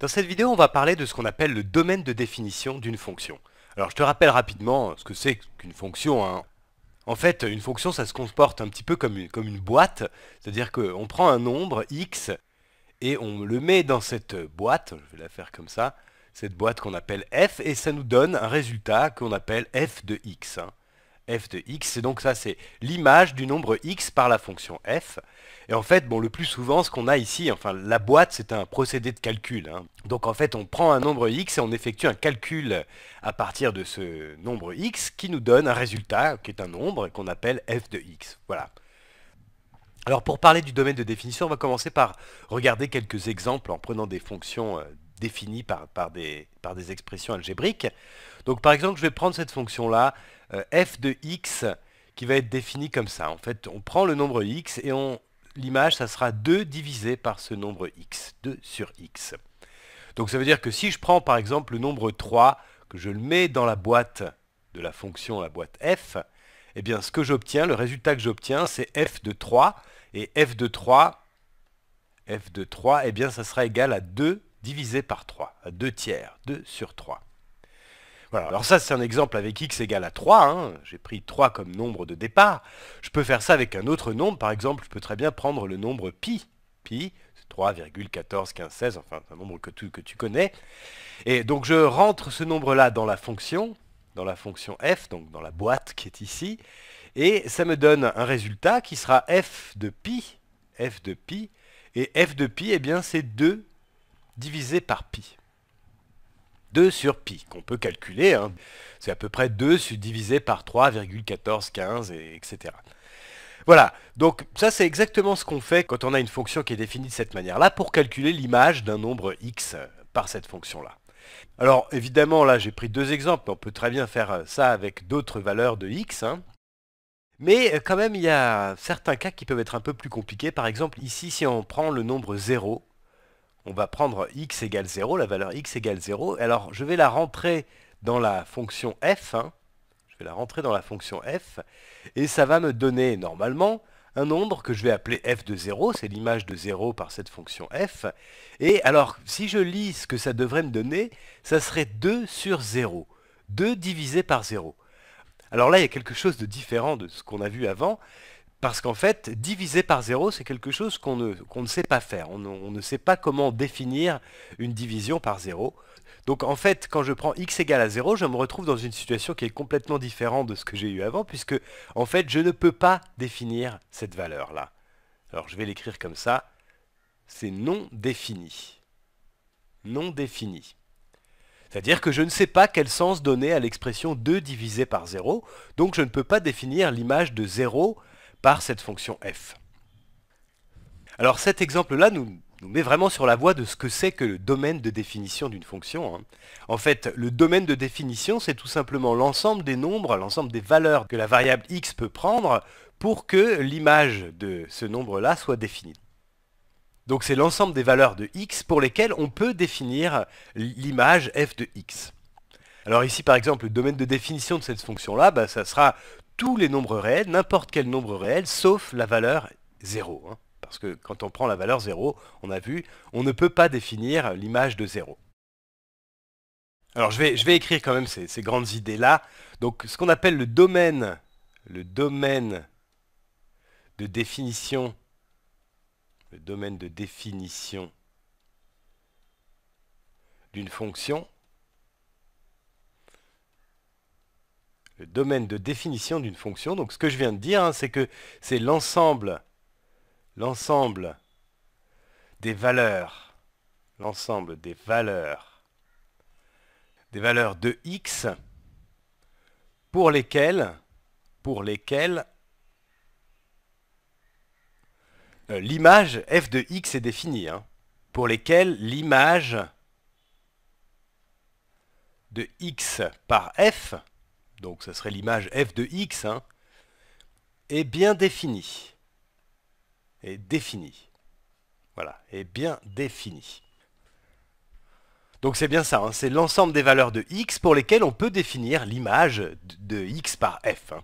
Dans cette vidéo, on va parler de ce qu'on appelle le domaine de définition d'une fonction. Alors je te rappelle rapidement ce que c'est qu'une fonction. Hein. En fait, une fonction, ça se comporte un petit peu comme une, boîte, c'est-à-dire qu'on prend un nombre, x, et on le met dans cette boîte, je vais la faire comme ça, cette boîte qu'on appelle f, et ça nous donne un résultat qu'on appelle f de x. Hein f de x. c'est donc ça, c'est l'image du nombre x par la fonction f. Et en fait, bon, le plus souvent, ce qu'on a ici, enfin, la boîte, c'est un procédé de calcul. Hein. Donc en fait, on prend un nombre x et on effectue un calcul à partir de ce nombre x qui nous donne un résultat, qui est un nombre qu'on appelle f de x. Voilà. Alors pour parler du domaine de définition, on va commencer par regarder quelques exemples en prenant des fonctions euh, définie par, des, expressions algébriques. Donc par exemple, je vais prendre cette fonction-là, euh, f de x, qui va être définie comme ça. En fait, on prend le nombre x et l'image, ça sera 2 divisé par ce nombre x, 2 sur x. Donc ça veut dire que si je prends par exemple le nombre 3, que je le mets dans la boîte de la fonction, la boîte f, eh bien ce que j'obtiens, le résultat que j'obtiens, c'est f de 3, et f de 3, f de 3, eh bien ça sera égal à 2 divisé par 3, 2 tiers, 2 sur 3. Voilà, alors ça c'est un exemple avec x égale à 3, hein. j'ai pris 3 comme nombre de départ. Je peux faire ça avec un autre nombre, par exemple je peux très bien prendre le nombre pi, pi 3,141516, enfin un nombre que tu, que tu connais. Et donc je rentre ce nombre-là dans la fonction, dans la fonction f, donc dans la boîte qui est ici, et ça me donne un résultat qui sera f de pi, f de pi, et f de pi, eh bien c'est 2 divisé par pi. 2 sur pi, qu'on peut calculer. Hein. C'est à peu près 2 divisé par 3,1415, et etc. Voilà, donc ça c'est exactement ce qu'on fait quand on a une fonction qui est définie de cette manière-là pour calculer l'image d'un nombre x par cette fonction-là. Alors évidemment là j'ai pris deux exemples, mais on peut très bien faire ça avec d'autres valeurs de x. Hein. Mais euh, quand même il y a certains cas qui peuvent être un peu plus compliqués. Par exemple ici si on prend le nombre 0, on va prendre x égale 0, la valeur x égale 0. Alors, je vais la rentrer dans la fonction f. Hein. Je vais la rentrer dans la fonction f. Et ça va me donner, normalement, un nombre que je vais appeler f de 0. C'est l'image de 0 par cette fonction f. Et alors, si je lis ce que ça devrait me donner, ça serait 2 sur 0. 2 divisé par 0. Alors là, il y a quelque chose de différent de ce qu'on a vu avant. Parce qu'en fait, diviser par 0, c'est quelque chose qu'on ne, sait pas faire. On, ne sait pas comment définir une division par 0. Donc en fait, quand je prends x égale à 0, je me retrouve dans une situation qui est complètement différente de ce que j'ai eu avant, puisque en fait, je ne peux pas définir cette valeur-là. Alors je vais l'écrire comme ça. C'est non défini. Non défini. C'est-à-dire que je ne sais pas quel sens donner à l'expression 2 divisé par 0, donc je ne peux pas définir l'image de 0 par cette fonction f. Alors cet exemple-là nous, met vraiment sur la voie de ce que c'est que le domaine de définition d'une fonction. Hein. En fait, le domaine de définition, c'est tout simplement l'ensemble des nombres, l'ensemble des valeurs que la variable x peut prendre pour que l'image de ce nombre-là soit définie. Donc c'est l'ensemble des valeurs de x pour lesquelles on peut définir l'image f de x. Alors ici par exemple le domaine de définition de cette fonction là, bah, ça sera tous les nombres réels, n'importe quel nombre réel, sauf la valeur 0. Hein. parce que quand on prend la valeur 0, on a vu, on ne peut pas définir l'image de 0. Alors je vais, écrire quand même ces, ces grandes idées-là. Donc ce qu'on appelle le domaine, le domaine de définition, le domaine de définition d'une fonction, domaine de définition d'une fonction. Donc ce que je viens de dire, hein, c'est que c'est l'ensemble, l'ensemble des valeurs, l'ensemble des valeurs, des valeurs de x pour lesquelles, pour lesquelles euh, l'image f de x est définie, hein, pour lesquelles l'image de x par f donc ça serait l'image f de x, hein, est bien définie. Est définie. Voilà, est bien définie. Donc c'est bien ça, hein. c'est l'ensemble des valeurs de x pour lesquelles on peut définir l'image de, x par f. Hein.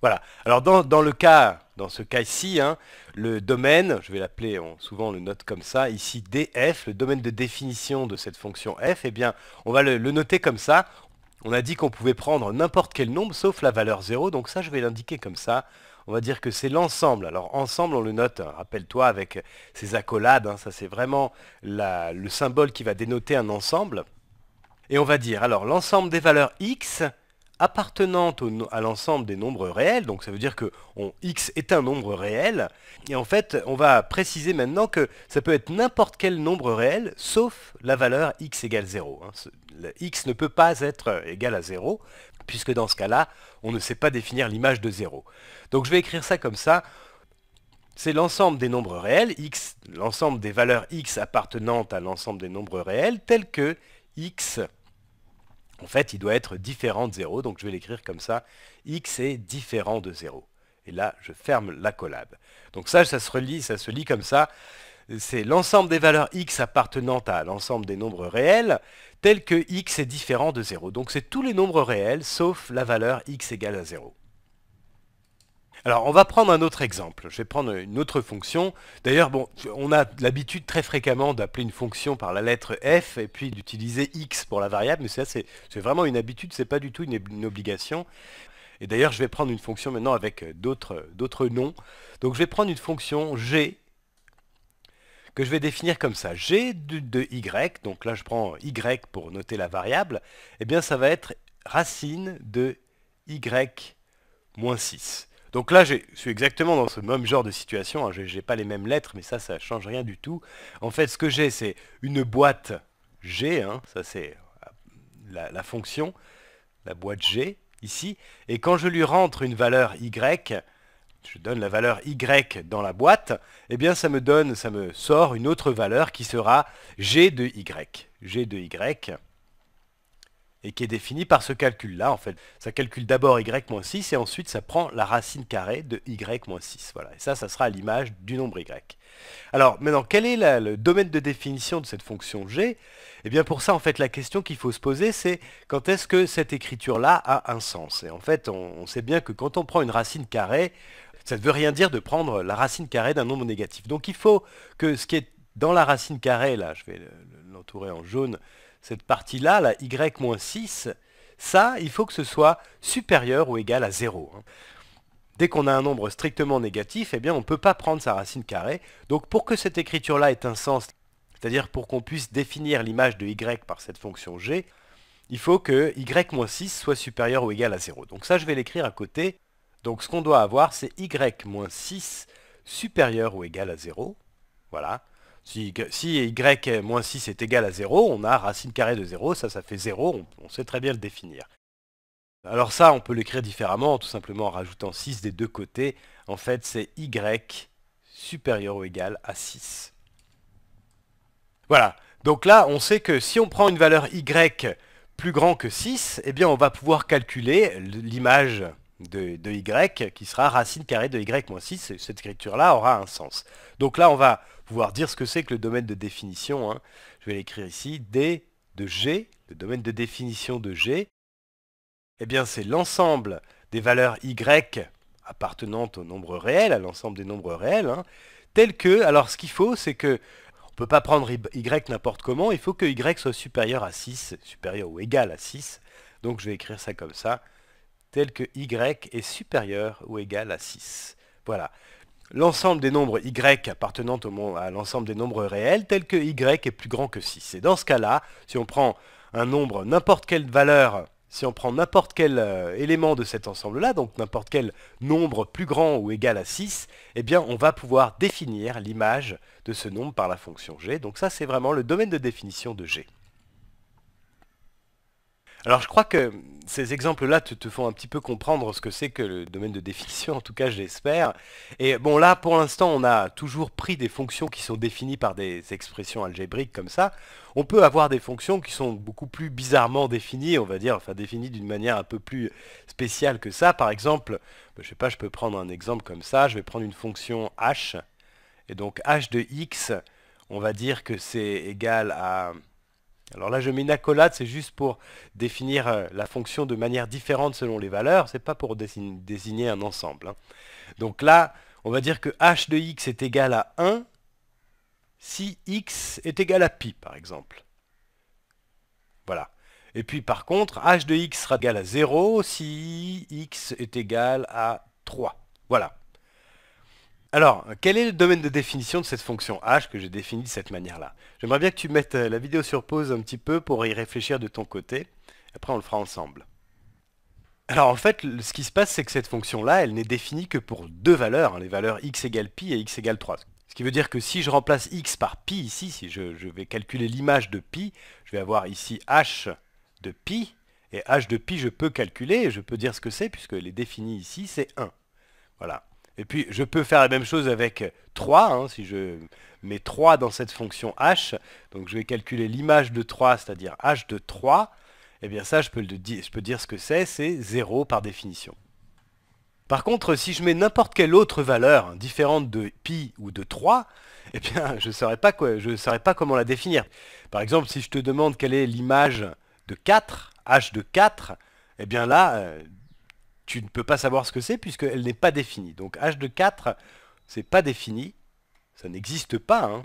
Voilà. Alors dans, le cas, dans ce cas-ci, hein, le domaine, je vais l'appeler, souvent on le note comme ça, ici df, le domaine de définition de cette fonction f, eh bien, on va le noter comme ça. On a dit qu'on pouvait prendre n'importe quel nombre sauf la valeur 0, donc ça je vais l'indiquer comme ça. On va dire que c'est l'ensemble. Alors ensemble on le note, hein, rappelle-toi avec ces accolades, hein, ça c'est vraiment le symbole qui va dénoter un ensemble. Et on va dire alors l'ensemble des valeurs x, appartenant à l'ensemble des nombres réels, donc ça veut dire que x est un nombre réel, et en fait on va préciser maintenant que ça peut être n'importe quel nombre réel sauf la valeur x égale 0. Hein. x ne peut pas être euh, égal à 0, puisque dans ce cas-là, on ne sait pas définir l'image de 0. Donc je vais écrire ça comme ça, c'est l'ensemble des nombres réels, x, l'ensemble des valeurs x appartenant à l'ensemble des nombres réels, tel que x en fait, il doit être différent de 0, donc je vais l'écrire comme ça. x est différent de 0. Et là, je ferme la collab. Donc ça, ça se relie, ça se lit comme ça. C'est l'ensemble des valeurs x appartenant à l'ensemble des nombres réels, tel que x est différent de 0. Donc c'est tous les nombres réels, sauf la valeur x égale à 0. Alors, on va prendre un autre exemple. Je vais prendre une autre fonction. D'ailleurs, bon, on a l'habitude très fréquemment d'appeler une fonction par la lettre f et puis d'utiliser x pour la variable, mais ça, c'est vraiment une habitude, n'est pas du tout une, obligation. Et d'ailleurs, je vais prendre une fonction maintenant avec d'autres noms. Donc, je vais prendre une fonction g que je vais définir comme ça. g de, y, donc là, je prends y pour noter la variable, eh bien, ça va être racine de y moins 6. Donc là, je suis exactement dans ce même genre de situation. Hein. Je n'ai pas les mêmes lettres, mais ça, ça change rien du tout. En fait, ce que j'ai, c'est une boîte G. Hein. Ça, c'est la, fonction, la boîte G, ici. Et quand je lui rentre une valeur Y, je donne la valeur Y dans la boîte, eh bien, ça me donne, ça me sort une autre valeur qui sera G de Y. G de Y et qui est défini par ce calcul-là, en fait. Ça calcule d'abord y-6, et ensuite ça prend la racine carrée de y-6. Voilà, et ça, ça sera l'image du nombre y. Alors, maintenant, quel est le domaine de définition de cette fonction g Eh bien, pour ça, en fait, la question qu'il faut se poser, c'est quand est-ce que cette écriture-là a un sens Et en fait, on sait bien que quand on prend une racine carrée, ça ne veut rien dire de prendre la racine carrée d'un nombre négatif. Donc il faut que ce qui est dans la racine carrée, là, je vais l'entourer en jaune, cette partie-là, la y-6, ça, il faut que ce soit supérieur ou égal à 0. Hein. Dès qu'on a un nombre strictement négatif, eh bien, on ne peut pas prendre sa racine carrée. Donc pour que cette écriture-là ait un sens, c'est-à-dire pour qu'on puisse définir l'image de y par cette fonction g, il faut que y-6 soit supérieur ou égal à 0. Donc ça, je vais l'écrire à côté. Donc ce qu'on doit avoir, c'est y-6 supérieur ou égal à 0. Voilà. Si, y moins 6 est égal à 0, on a racine carrée de 0, ça, ça fait 0, on, sait très bien le définir. Alors ça, on peut l'écrire différemment, tout simplement en rajoutant 6 des deux côtés. En fait, c'est y supérieur ou égal à 6. Voilà. Donc là, on sait que si on prend une valeur y plus grand que 6, eh bien on va pouvoir calculer l'image de, y qui sera racine carrée de y moins 6. Cette écriture-là aura un sens. Donc là, on va pouvoir dire ce que c'est que le domaine de définition. Hein. Je vais l'écrire ici. D de G, le domaine de définition de G, eh bien c'est l'ensemble des valeurs y appartenant au nombre réel, à l'ensemble des nombres réels, hein, tel que, alors ce qu'il faut, c'est que on ne peut pas prendre y n'importe comment, il faut que y soit supérieur à 6, supérieur ou égal à 6. Donc je vais écrire ça comme ça tel que y est supérieur ou égal à 6. Voilà. L'ensemble des nombres y appartenant au à l'ensemble des nombres réels, tel que y est plus grand que 6. Et dans ce cas-là, si on prend un nombre, n'importe quelle valeur, si on prend n'importe quel euh, élément de cet ensemble-là, donc n'importe quel nombre plus grand ou égal à 6, eh bien on va pouvoir définir l'image de ce nombre par la fonction g. Donc ça c'est vraiment le domaine de définition de g. Alors je crois que ces exemples-là te, font un petit peu comprendre ce que c'est que le domaine de définition, en tout cas j'espère. Et bon là, pour l'instant, on a toujours pris des fonctions qui sont définies par des expressions algébriques comme ça. On peut avoir des fonctions qui sont beaucoup plus bizarrement définies, on va dire, enfin définies d'une manière un peu plus spéciale que ça. Par exemple, bah, je sais pas, je peux prendre un exemple comme ça, je vais prendre une fonction h, et donc h de x, on va dire que c'est égal à... Alors là, je mets une accolade, c'est juste pour définir euh, la fonction de manière différente selon les valeurs, c'est pas pour désigner un ensemble. Hein. Donc là, on va dire que h de x est égal à 1 si x est égal à pi, par exemple. Voilà. Et puis par contre, h de x sera égal à 0 si x est égal à 3. Voilà. Alors, quel est le domaine de définition de cette fonction h que j'ai définie de cette manière-là J'aimerais bien que tu mettes euh, la vidéo sur pause un petit peu pour y réfléchir de ton côté. Après, on le fera ensemble. Alors en fait, ce qui se passe, c'est que cette fonction-là, elle n'est définie que pour deux valeurs, hein, les valeurs x égale pi et x égale 3. Ce qui veut dire que si je remplace x par pi ici, si je, je vais calculer l'image de pi, je vais avoir ici h de pi, et h de pi, je peux calculer, et je peux dire ce que c'est, puisqu'elle est définie ici, c'est 1. Voilà. Et puis, je peux faire la même chose avec 3, hein, si je mets 3 dans cette fonction h. Donc, je vais calculer l'image de 3, c'est-à-dire h de 3. Et eh bien ça, je peux, dire, ce que c'est, c'est 0 par définition. Par contre, si je mets n'importe quelle autre valeur, hein, différente de pi ou de 3, et eh bien, je ne saurais, pas comment la définir. Par exemple, si je te demande quelle est l'image de 4, h de 4, et eh bien là, euh, tu ne peux pas savoir ce que c'est puisqu'elle n'est pas définie. Donc h de 4, c'est pas défini. Ça n'existe pas, hein.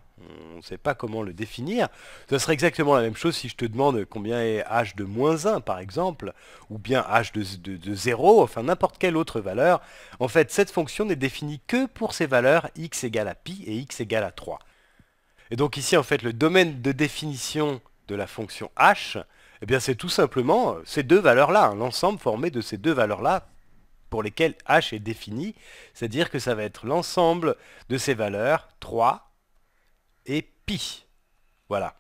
on ne sait pas comment le définir. Ce serait exactement la même chose si je te demande combien est h de moins 1 par exemple, ou bien h de, 0, enfin n'importe quelle autre valeur. En fait, cette fonction n'est définie que pour ces valeurs x égale à pi et x égale à 3. Et donc ici, en fait, le domaine de définition de la fonction h, eh bien, c'est tout simplement euh, ces deux valeurs-là, hein, l'ensemble formé de ces deux valeurs-là pour lesquelles h est défini, c'est-à-dire que ça va être l'ensemble de ces valeurs 3 et pi. Voilà.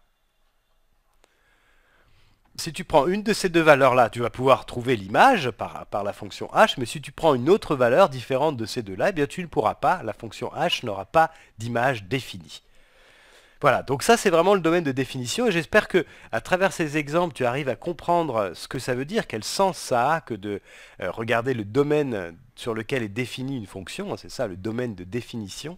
Si tu prends une de ces deux valeurs-là, tu vas pouvoir trouver l'image par, la fonction h, mais si tu prends une autre valeur différente de ces deux-là, eh bien tu ne pourras pas, la fonction h n'aura pas d'image définie. Voilà, donc ça c'est vraiment le domaine de définition et j'espère que à travers ces exemples tu arrives à comprendre euh, ce que ça veut dire, quel sens ça a que de euh, regarder le domaine sur lequel est définie une fonction, hein, c'est ça le domaine de définition.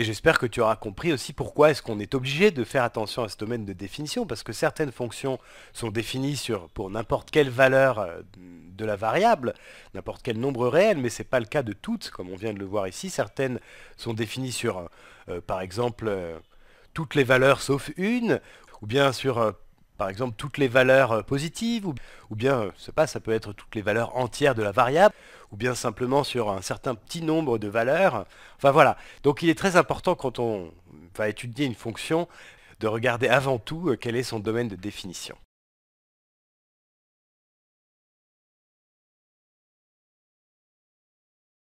Et j'espère que tu auras compris aussi pourquoi est-ce qu'on est obligé de faire attention à ce domaine de définition, parce que certaines fonctions sont définies sur, pour n'importe quelle valeur euh, de la variable, n'importe quel nombre réel, mais ce n'est pas le cas de toutes, comme on vient de le voir ici. Certaines sont définies sur, euh, euh, par exemple, toutes les valeurs sauf une, ou bien sur par exemple toutes les valeurs euh, positives, ou, bien, euh, je sais pas, ça peut être toutes les valeurs entières de la variable, ou bien simplement sur un certain petit nombre de valeurs. Enfin voilà, donc il est très important quand on va étudier une fonction de regarder avant tout euh, quel est son domaine de définition.